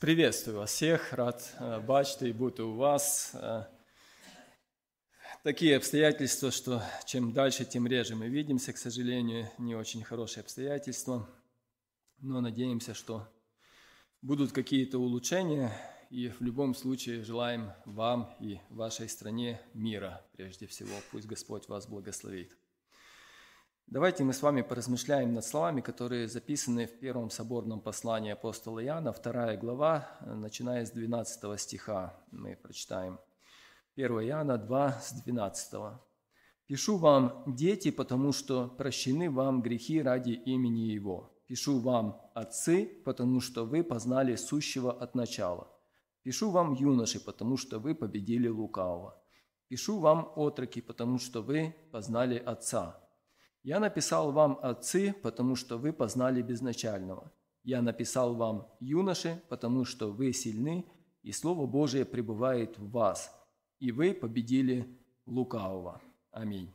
Приветствую вас всех, рад э, бачити и бути у вас. Э, такие обстоятельства, что чем дальше, тем реже мы видимся, к сожалению, не очень хорошие обстоятельства, но надеемся, что будут какие-то улучшения, и в любом случае желаем вам и вашей стране мира прежде всего. Пусть Господь вас благословит. Давайте мы с вами поразмышляем над словами, которые записаны в первом соборном послании апостола Иоанна, вторая глава, э, начиная с 12 стиха. Мы прочитаем 1 Иоанна 2 с 12. «Пишу вам, дети, потому что прощены вам грехи ради имени Его. Пишу вам, отцы, потому что вы познали сущего от начала. Пишу вам, юноши, потому что вы победили лукавого. Пишу вам, отроки, потому что вы познали Отца». Я написал вам, отцы, потому что вы познали безначального. Я написал вам, юноши, потому что вы сильны, и Слово Божие пребывает в вас, и вы победили лукавого. Аминь.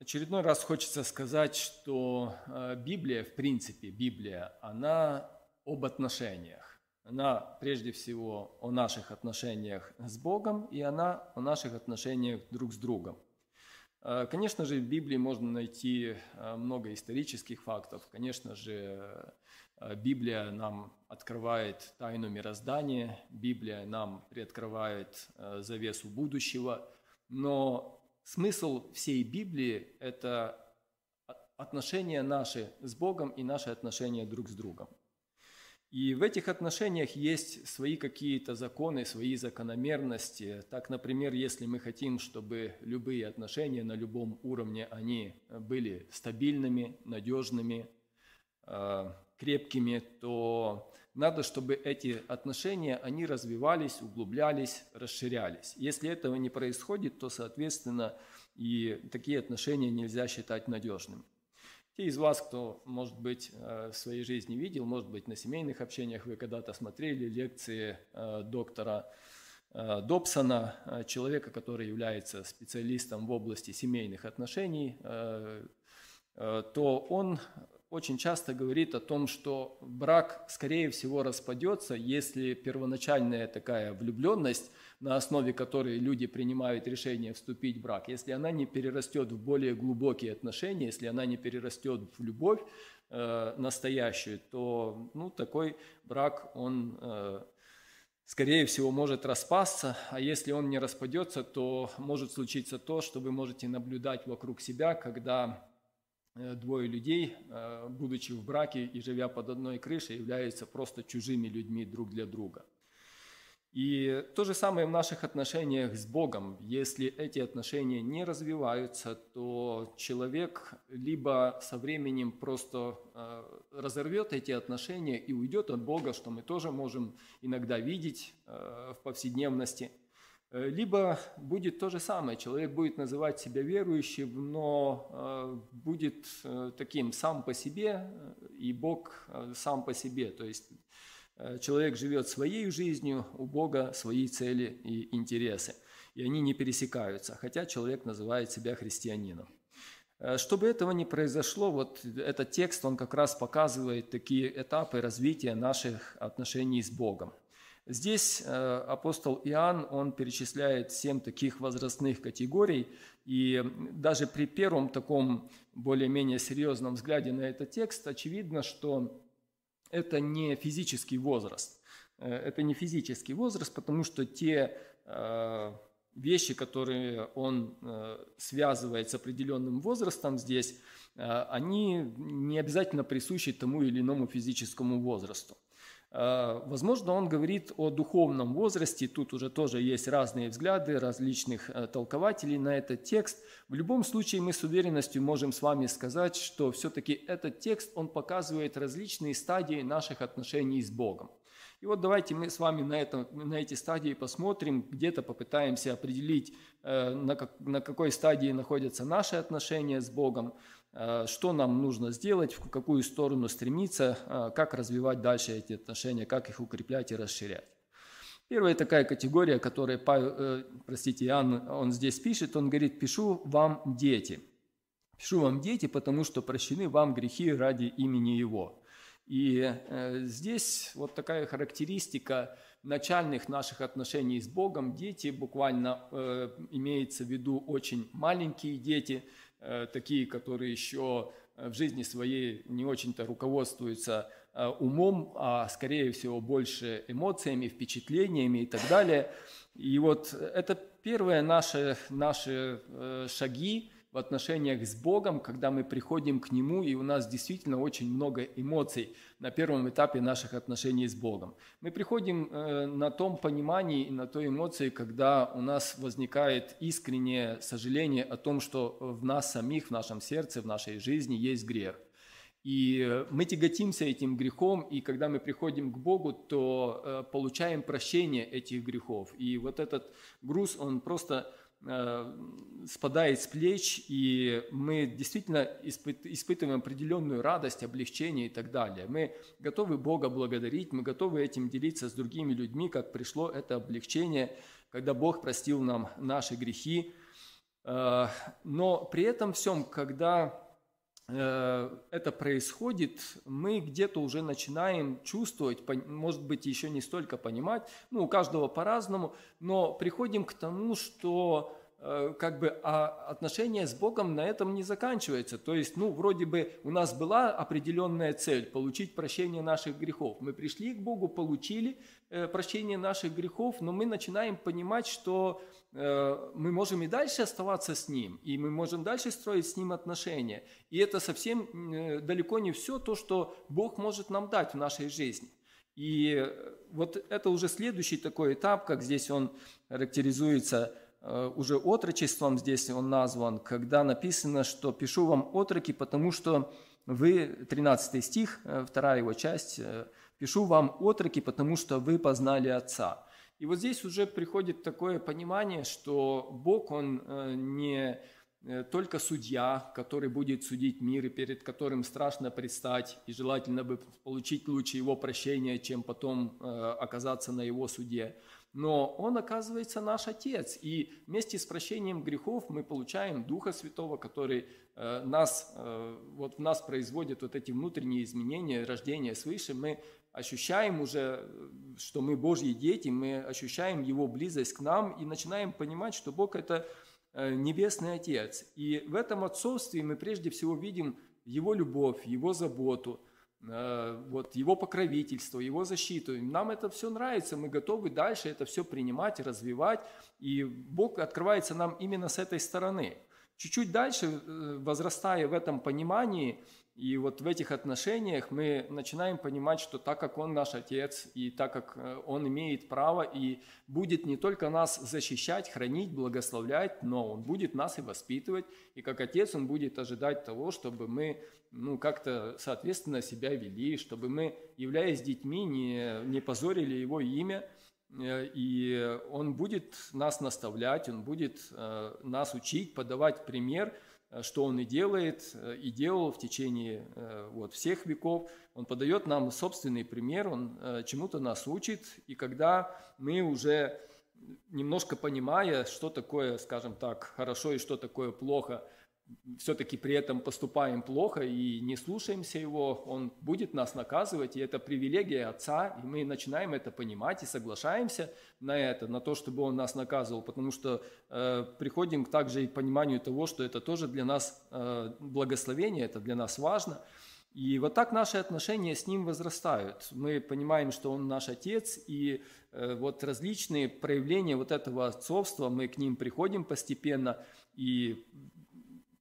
Очередной раз хочется сказать, что э, Библия, в принципе, Библия, она об отношениях. Она прежде всего о наших отношениях с Богом, и она о наших отношениях друг с другом. Э, конечно же, в Библии можно найти э, много исторических фактов. Конечно же, э, Библия нам открывает тайну мироздания, Библия нам приоткрывает завесу будущего. Но смысл всей Библии – это отношения наши с Богом и наши отношения друг с другом. И в этих отношениях есть свои какие-то законы, свои закономерности. Так, например, если мы хотим, чтобы любые отношения на любом уровне, они были стабильными, надежными, э, крепкими, то надо, чтобы эти отношения, они развивались, углублялись, расширялись. Если этого не происходит, то, соответственно, и такие отношения нельзя считать надежными. Те из вас, кто, может быть, э, в своей жизни видел, может быть, на семейных общениях вы когда-то смотрели лекции э, доктора э, Добсона, человека, который является специалистом в области семейных отношений, то он очень часто говорит о том, что брак, скорее всего, распадется, если первоначальная такая влюбленность, на основе которой люди принимают решение вступить в брак, если она не перерастет в более глубокие отношения, если она не перерастет в любовь э, настоящую, то ну, такой брак, он э, скорее всего, может распасться, а если он не распадется, то может случиться то, что вы можете наблюдать вокруг себя, когда Э, двое людей, э, будучи в браке и живя под одной крышей, являются просто чужими людьми друг для друга. И то же самое в наших отношениях с Богом. Если эти отношения не развиваются, то человек либо со временем просто э, разорвет эти отношения и уйдет от Бога, что мы тоже можем иногда видеть в повседневности – Э, либо будет то же самое, человек будет называть себя верующим, но э, будет э, таким сам по себе и Бог сам по себе. То есть человек живет своей жизнью, у Бога свои цели и интересы. И они не пересекаются, хотя человек называет себя христианином. Чтобы этого не произошло, вот этот текст, он как раз показывает такие этапы развития наших отношений с Богом. Здесь э, апостол Иоанн, он перечисляет семь таких возрастных категорий, и даже при первом таком более-менее серьезном взгляде на этот текст очевидно, что это не физический возраст. Э, это не физический возраст, потому что те э, вещи, которые он связывает с определенным возрастом здесь, они не обязательно присущи тому или иному физическому возрасту. Э, возможно, он говорит о духовном возрасте, тут уже тоже есть разные взгляды различных э, толкователей на этот текст. В любом случае мы с уверенностью можем с вами сказать, что все-таки этот текст, он показывает различные стадии наших отношений с Богом. И вот давайте мы с вами на, этом на эти стадии посмотрим, где-то попытаемся определить, э, на, как, на какой стадии находятся наши отношения с Богом, Э, что нам нужно сделать, в какую сторону стремиться, э, как развивать дальше эти отношения, как их укреплять и расширять. Первая такая категория, которая, Павел, э, простите, Иоанн, он здесь пишет, он говорит, пишу вам дети. Пишу вам дети, потому что прощены вам грехи ради имени Его. И здесь вот такая характеристика начальных наших отношений с Богом. Дети буквально имеется в виду очень маленькие дети, Э, такие, которые еще э, в жизни своей не очень-то руководствуются э, умом, а скорее всего больше эмоциями, впечатлениями и так далее. И вот это первые наши, наши шаги, в отношениях с Богом, когда мы приходим к Нему, и у нас действительно очень много эмоций на первом этапе наших отношений с Богом. Мы приходим э, на том понимании и на той эмоции, когда у нас возникает искреннее сожаление о том, что в нас самих, в нашем сердце, в нашей жизни есть грех. И э, мы тяготимся этим грехом, и когда мы приходим к Богу, то э, получаем прощение этих грехов. И вот этот груз, он просто Э, спадает с плеч, и мы действительно испытываем определенную радость, облегчение и так далее. Мы готовы Бога благодарить, мы готовы этим делиться с другими людьми, как пришло это облегчение, когда Бог простил нам наши грехи. Э, но при этом всем, когда Э, это происходит, мы где-то уже начинаем чувствовать, может быть, еще не столько понимать, ну, у каждого по-разному, но приходим к тому, что Э, как бы а отношения с Богом на этом не заканчиваются. То есть, ну, вроде бы у нас была определенная цель – получить прощение наших грехов. Мы пришли к Богу, получили э, прощение наших грехов, но мы начинаем понимать, что э, мы можем и дальше оставаться с Ним, и мы можем дальше строить с Ним отношения. И это совсем далеко не все то, что Бог может нам дать в нашей жизни. И вот это уже следующий такой этап, как здесь он характеризуется – Э, уже отрочеством здесь он назван, когда написано, что «пишу вам отроки, потому что вы, 13 стих, э, вторая его часть, э, «пишу вам отроки, потому что вы познали Отца». И вот здесь уже приходит такое понимание, что Бог, Он не только судья, который будет судить мир и перед которым страшно предстать, и желательно бы получить лучше его прощения, чем потом оказаться на его суде но Он, оказывается, наш Отец. И вместе с прощением грехов мы получаем Духа Святого, который э, нас, э, вот в нас производит вот эти внутренние изменения, рождение свыше. Мы ощущаем уже, э, что мы Божьи дети, мы ощущаем Его близость к нам и начинаем понимать, что Бог – это Небесный Отец. И в этом отцовстве мы прежде всего видим Его любовь, Его заботу – Э, вот его покровительство, его защиту. Нам это все нравится, мы готовы дальше это все принимать, развивать, и Бог открывается нам именно с этой стороны. Чуть-чуть дальше, э, возрастая в этом понимании, и вот в этих отношениях мы начинаем понимать, что так как Он наш Отец, и так как э, Он имеет право и будет не только нас защищать, хранить, благословлять, но Он будет нас и воспитывать, и как Отец Он будет ожидать того, чтобы мы ну, как-то соответственно себя вели, чтобы мы, являясь детьми, не, не позорили Его имя – Э, и Он будет нас наставлять, Он будет э, нас учить, подавать пример, э, что Он и делает, и делал в течение вот, всех веков. Он подает нам собственный пример, Он чему-то нас учит, и когда мы уже немножко понимая, что такое, скажем так, хорошо и что такое плохо – все-таки при этом поступаем плохо и не слушаемся его, он будет нас наказывать, и это привилегия отца, и мы начинаем это понимать и соглашаемся на это, на то, чтобы он нас наказывал, потому что э, приходим также и к пониманию того, что это тоже для нас э, благословение, это для нас важно. И вот так наши отношения с ним возрастают. Мы понимаем, что он наш отец, и э, вот различные проявления вот этого отцовства, мы к ним приходим постепенно, и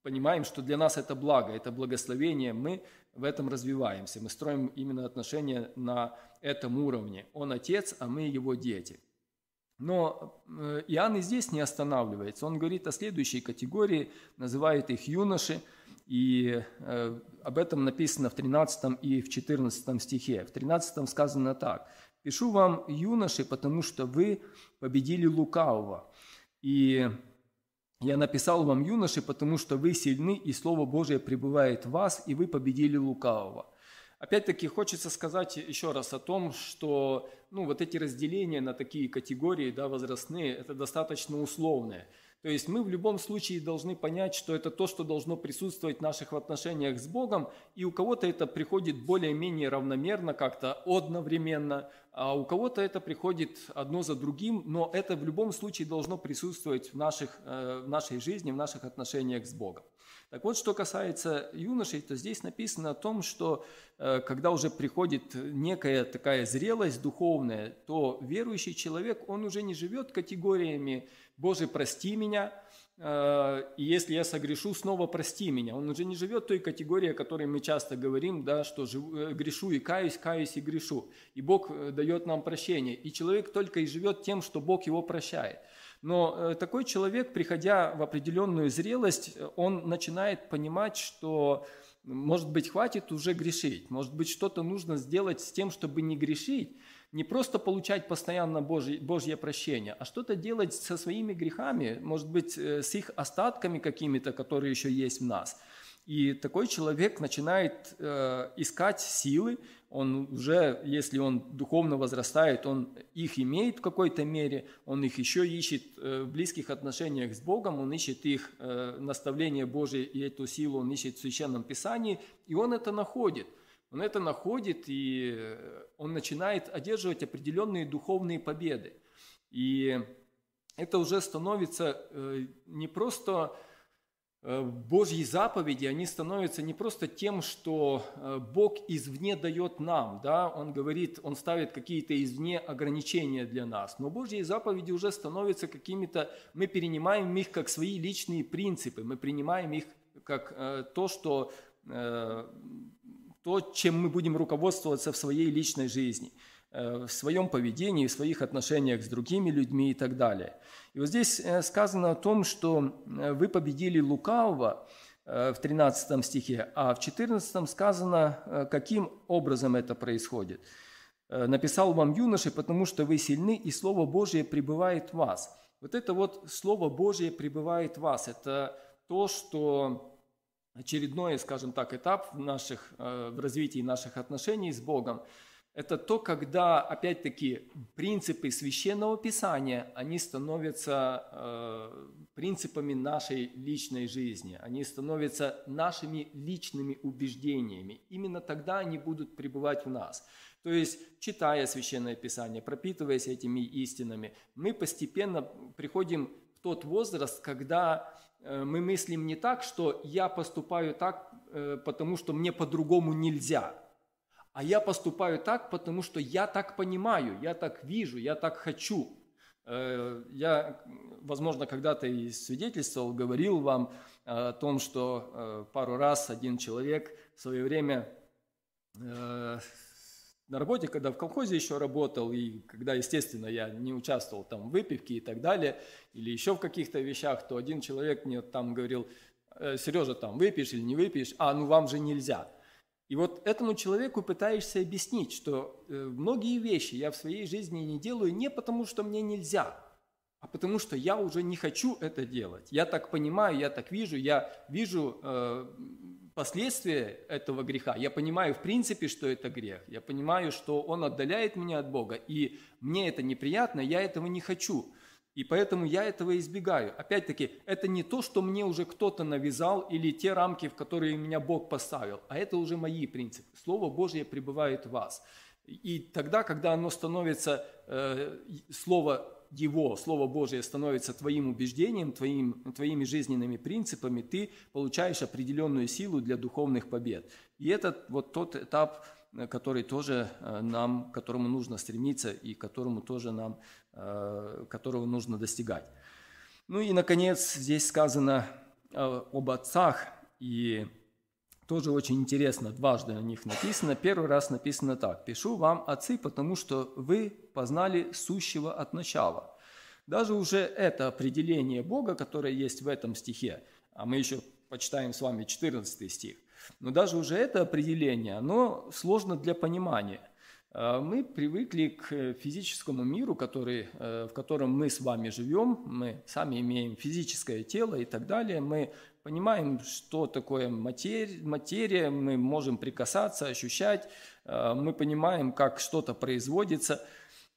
понимаем, что для нас это благо, это благословение, мы в этом развиваемся, мы строим именно отношения на этом уровне. Он отец, а мы его дети. Но э, Иоанн и здесь не останавливается. Он говорит о следующей категории, называет их юноши, и э, об этом написано в 13 и в 14 стихе. В 13 сказано так. «Пишу вам, юноши, потому что вы победили лукавого». И я написал вам, юноши, потому что вы сильны, и Слово Божие пребывает в вас, и вы победили лукавого. Опять-таки хочется сказать еще раз о том, что ну, вот эти разделения на такие категории да, возрастные, это достаточно условное. То есть мы в любом случае должны понять, что это то, что должно присутствовать в наших отношениях с Богом, и у кого-то это приходит более-менее равномерно, как-то одновременно, а у кого-то это приходит одно за другим, но это в любом случае должно присутствовать в, наших, э, в нашей жизни, в наших отношениях с Богом. Так вот, что касается юношей, то здесь написано о том, что э, когда уже приходит некая такая зрелость духовная, то верующий человек, он уже не живет категориями «Боже, прости меня», э, и если я согрешу, снова прости меня. Он уже не живет той категорией, о которой мы часто говорим, да, что э, грешу и каюсь, каюсь и грешу. И Бог дает нам прощение. И человек только и живет тем, что Бог его прощает. Но э, такой человек, приходя в определенную зрелость, э, он начинает понимать, что может быть, хватит уже грешить, может быть, что-то нужно сделать с тем, чтобы не грешить, не просто получать постоянно Божье, Божье прощение, а что-то делать со своими грехами, может быть, э, с их остатками какими-то, которые еще есть в нас – и такой человек начинает э, искать силы, он уже, если он духовно возрастает, он их имеет в какой-то мере, он их еще ищет э, в близких отношениях с Богом, он ищет их э, наставление Божие и эту силу он ищет в Священном Писании, и он это находит. Он это находит, и он начинает одерживать определенные духовные победы. И это уже становится э, не просто Э, Божьи заповеди, они становятся не просто тем, что э, Бог извне дает нам, да, Он говорит, Он ставит какие-то извне ограничения для нас, но Божьи заповеди уже становятся какими-то, мы перенимаем их как свои личные принципы, мы принимаем их как э, то, что, то, чем мы будем руководствоваться в своей личной жизни – Э, в своем поведении, в своих отношениях с другими людьми и так далее. И вот здесь э, сказано о том, что э, вы победили лукавого в 13 стихе, а в 14 сказано, каким образом это происходит. «Написал вам юноши, потому что вы сильны, и Слово Божие пребывает в вас». Вот это вот Слово Божие пребывает в вас. Это то, что очередной, скажем так, этап в, наших, в развитии наших отношений с Богом – это то, когда, опять-таки, принципы священного писания, они становятся э, принципами нашей личной жизни, они становятся нашими личными убеждениями. Именно тогда они будут пребывать в нас. То есть, читая священное писание, пропитываясь этими истинами, мы постепенно приходим в тот возраст, когда э, мы мыслим не так, что я поступаю так, э, потому что мне по-другому нельзя а я поступаю так, потому что я так понимаю, я так вижу, я так хочу. Э, я, возможно, когда-то и свидетельствовал, говорил вам э, о том, что э, пару раз один человек в свое время на работе, когда в колхозе еще работал, и когда, естественно, я не участвовал там в выпивке и так далее, или еще в каких-то вещах, то один человек мне там говорил, Сережа, там выпьешь или не выпьешь, а ну вам же нельзя – и вот этому человеку пытаешься объяснить, что э, многие вещи я в своей жизни не делаю не потому, что мне нельзя, а потому что я уже не хочу это делать. Я так понимаю, я так вижу, я вижу э, последствия этого греха. Я понимаю, в принципе, что это грех. Я понимаю, что он отдаляет меня от Бога, и мне это неприятно, я этого не хочу. И поэтому я этого избегаю. Опять-таки, это не то, что мне уже кто-то навязал или те рамки, в которые меня Бог поставил, а это уже мои принципы. Слово Божье пребывает в вас. И тогда, когда оно становится, э, слово Его, слово Божье становится твоим убеждением, твоим, твоими жизненными принципами, ты получаешь определенную силу для духовных побед. И это вот тот этап, э, который тоже э, нам, к которому нужно стремиться и к которому тоже нам Э, которого нужно достигать. Ну и, наконец, здесь сказано э, об отцах, и тоже очень интересно, дважды о них написано. Первый раз написано так. «Пишу вам, отцы, потому что вы познали сущего от начала». Даже уже это определение Бога, которое есть в этом стихе, а мы еще почитаем с вами 14 стих, но даже уже это определение, оно сложно для понимания. Э, мы привыкли к э, физическому миру, который, э, в котором мы с вами живем, мы сами имеем физическое тело и так далее, мы понимаем, что такое материя, материя мы можем прикасаться, ощущать, мы понимаем, как что-то производится,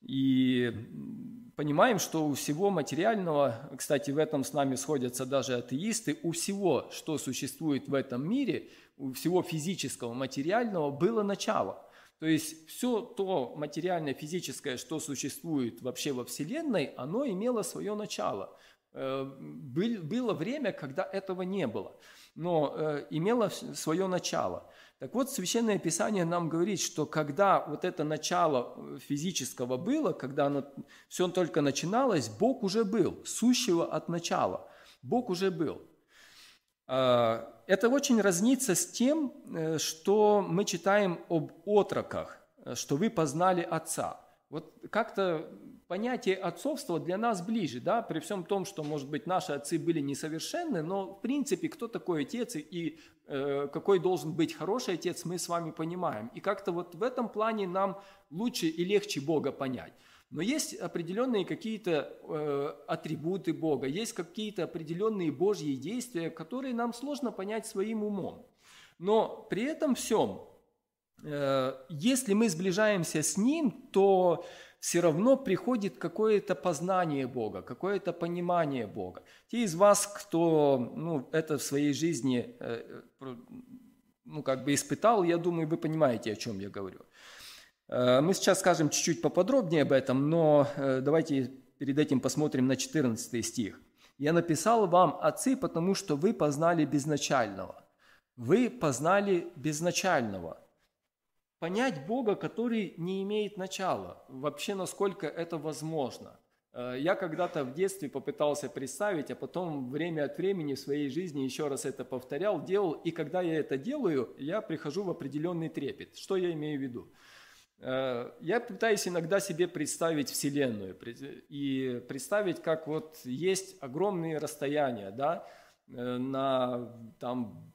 и понимаем, что у всего материального, кстати, в этом с нами сходятся даже атеисты, у всего, что существует в этом мире, у всего физического, материального было начало – то есть все то материальное, физическое, что существует вообще во Вселенной, оно имело свое начало. Э, было время, когда этого не было, но э, имело свое начало. Так вот, Священное Писание нам говорит, что когда вот это начало э, физического было, когда оно, все только начиналось, Бог уже был, сущего от начала. Бог уже был. А, это очень разнится с тем, э, что мы читаем об отроках, э, что вы познали отца. Вот как-то понятие отцовства для нас ближе, да, при всем том, что, может быть, наши отцы были несовершенны, но, в принципе, кто такой отец и э, какой должен быть хороший отец, мы с вами понимаем. И как-то вот в этом плане нам лучше и легче Бога понять. Но есть определенные какие-то э, атрибуты Бога, есть какие-то определенные Божьи действия, которые нам сложно понять своим умом. Но при этом всем, э, если мы сближаемся с Ним, то все равно приходит какое-то познание Бога, какое-то понимание Бога. Те из вас, кто ну, это в своей жизни э, э ну, как бы испытал, я думаю, вы понимаете, о чем я говорю. Э, Э, мы сейчас скажем чуть-чуть поподробнее об этом, но э, давайте перед этим посмотрим на 14 стих. «Я написал вам, отцы, потому что вы познали безначального». Вы познали безначального. Понять Бога, который не имеет начала, вообще насколько это возможно. Э, я когда-то в детстве попытался представить, а потом время от времени в своей жизни еще раз это повторял, делал, и когда я это делаю, я прихожу в определенный трепет. Что я имею в виду? Э, я пытаюсь иногда себе представить Вселенную и представить, как вот есть огромные расстояния, да, э, на там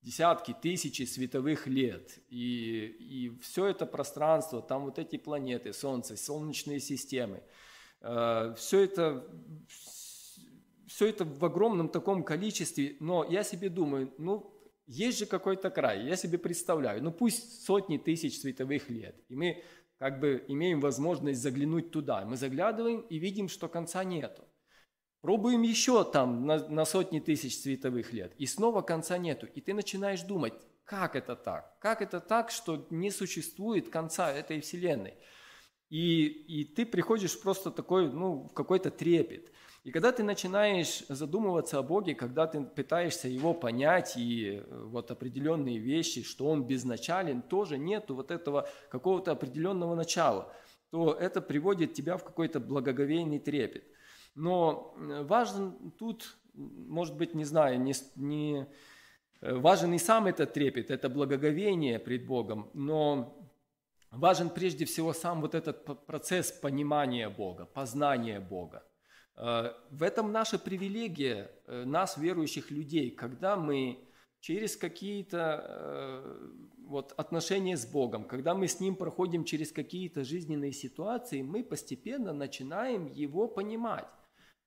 десятки, тысячи световых лет. И, и все это пространство, там вот эти планеты, Солнце, солнечные системы, э, все это все это в огромном таком количестве, но я себе думаю, ну, есть же какой-то край, я себе представляю, ну пусть сотни тысяч световых лет, и мы как бы имеем возможность заглянуть туда. Мы заглядываем и видим, что конца нету. Пробуем еще там на, на сотни тысяч световых лет, и снова конца нету. И ты начинаешь думать, как это так? Как это так, что не существует конца этой вселенной? И, и ты приходишь просто такой, ну, в какой-то трепет – и когда ты начинаешь задумываться о Боге, когда ты пытаешься Его понять и э, вот определенные вещи, что Он безначален, тоже нету вот этого какого-то определенного начала, то это приводит тебя в какой-то благоговейный трепет. Но э, важен тут, может быть, не знаю, не, не э, важен и сам этот трепет, это благоговение пред Богом, но важен прежде всего сам вот этот процесс понимания Бога, познания Бога. Э, в этом наша привилегия э, нас, верующих людей, когда мы через какие-то э, вот, отношения с Богом, когда мы с Ним проходим через какие-то жизненные ситуации, мы постепенно начинаем Его понимать.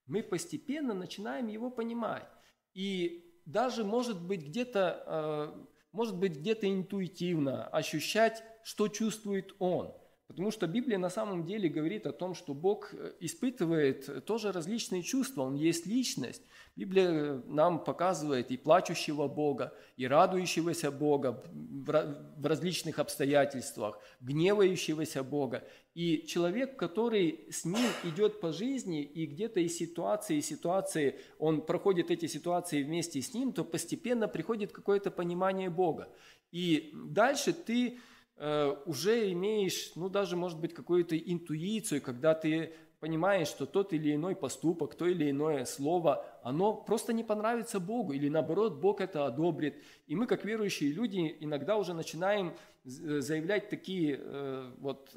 Мы постепенно начинаем Его понимать. И даже, может быть, где-то может быть, где-то интуитивно ощущать, что чувствует он – Потому что Библия на самом деле говорит о том, что Бог э, испытывает тоже различные чувства, Он есть личность. Библия э, нам показывает и плачущего Бога, и радующегося Бога в различных обстоятельствах, гневающегося Бога. И человек, который с ним идет по жизни, и где-то из ситуации, из ситуации, он проходит эти ситуации вместе с ним, то постепенно приходит какое-то понимание Бога. И дальше ты Э, уже имеешь, ну, даже, может быть, какую-то интуицию, когда ты понимаешь, что тот или иной поступок, то или иное слово, оно просто не понравится Богу, или наоборот, Бог это одобрит. И мы, как верующие люди, иногда уже начинаем э, заявлять такие, э, вот,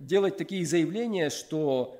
делать такие заявления, что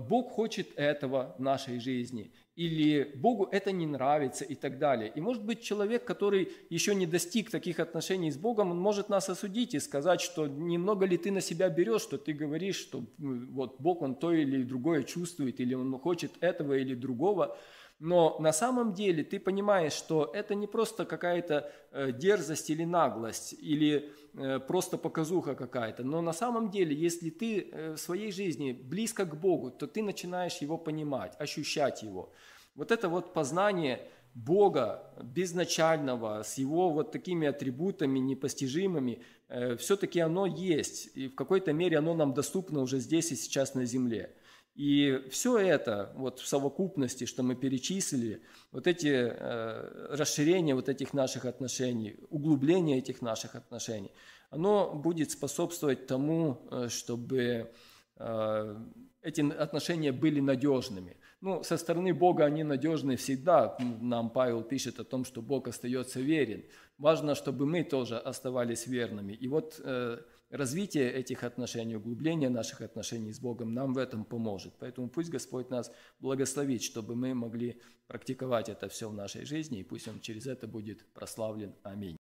Бог хочет этого в нашей жизни – или Богу это не нравится и так далее. И может быть человек, который еще не достиг таких отношений с Богом, он может нас осудить и сказать, что немного ли ты на себя берешь, что ты говоришь, что вот Бог, он то или другое чувствует, или он хочет этого или другого. Но на самом деле ты понимаешь, что это не просто какая-то э, дерзость или наглость, или э, просто показуха какая-то. Но на самом деле, если ты э, в своей жизни близко к Богу, то ты начинаешь его понимать, ощущать его. Вот это вот познание Бога безначального, с его вот такими атрибутами непостижимыми, все-таки оно есть, и в какой-то мере оно нам доступно уже здесь и сейчас на земле. И все это вот в совокупности, что мы перечислили, вот эти э, расширения вот этих наших отношений, углубление этих наших отношений, оно будет способствовать тому, э, чтобы э, эти отношения были надежными. Ну, со стороны Бога они надежны всегда. Нам Павел пишет о том, что Бог остается верен. Важно, чтобы мы тоже оставались верными. И вот э, развитие этих отношений, углубление наших отношений с Богом нам в этом поможет. Поэтому пусть Господь нас благословит, чтобы мы могли практиковать это все в нашей жизни, и пусть Он через это будет прославлен. Аминь.